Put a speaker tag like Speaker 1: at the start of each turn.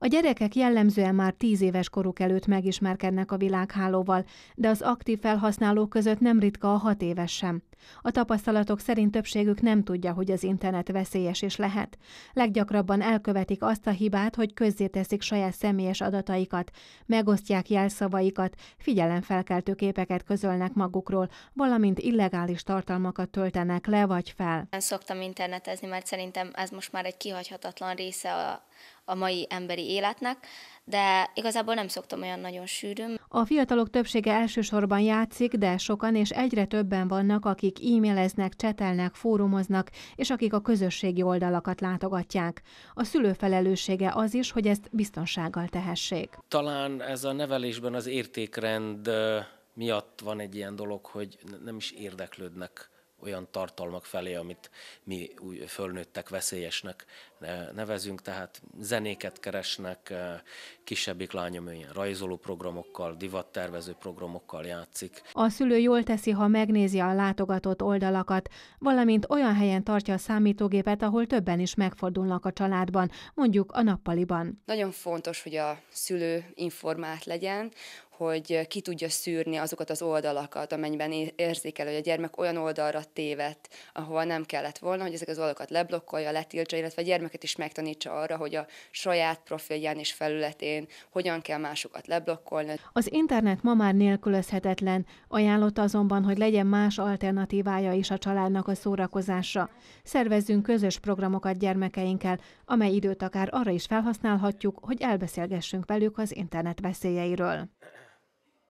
Speaker 1: A gyerekek jellemzően már tíz éves koruk előtt megismerkednek a világhálóval, de az aktív felhasználók között nem ritka a hat éves sem. A tapasztalatok szerint többségük nem tudja, hogy az internet veszélyes is lehet. Leggyakrabban elkövetik azt a hibát, hogy közzéteszik saját személyes adataikat, megosztják jelszavaikat, figyelemfelkeltő képeket közölnek magukról, valamint illegális tartalmakat töltenek le vagy fel.
Speaker 2: Szoktam internetezni, mert szerintem ez most már egy kihagyhatatlan része a, a mai emberi életnek, de igazából nem szoktam olyan nagyon sűrűn.
Speaker 1: A fiatalok többsége elsősorban játszik, de sokan és egyre többen vannak, akik e-maileznek, csetelnek, fórumoznak, és akik a közösségi oldalakat látogatják. A szülő felelőssége az is, hogy ezt biztonsággal tehessék.
Speaker 3: Talán ez a nevelésben az értékrend miatt van egy ilyen dolog, hogy nem is érdeklődnek olyan tartalmak felé, amit mi úgy fölnőttek veszélyesnek nevezünk, tehát zenéket keresnek, eh, kisebbik lányom ilyen rajzoló programokkal, divattervező programokkal játszik.
Speaker 1: A szülő jól teszi, ha megnézi a látogatott oldalakat, valamint olyan helyen tartja a számítógépet, ahol többen is megfordulnak a családban, mondjuk a nappaliban.
Speaker 4: Nagyon fontos, hogy a szülő informált legyen, hogy ki tudja szűrni azokat az oldalakat, amennyiben érzékel, hogy a gyermek olyan oldalra tévedt, ahova nem kellett volna, hogy ezek az oldalakat leblokkolja, letiltsa, illetve a gyermeket is megtanítsa arra, hogy a saját profilján és felületén hogyan kell másokat leblokkolni.
Speaker 1: Az internet ma már nélkülözhetetlen, ajánlott azonban, hogy legyen más alternatívája is a családnak a szórakozásra. Szervezzünk közös programokat gyermekeinkkel, amely időt akár arra is felhasználhatjuk, hogy elbeszélgessünk velük az internet veszélyeiről.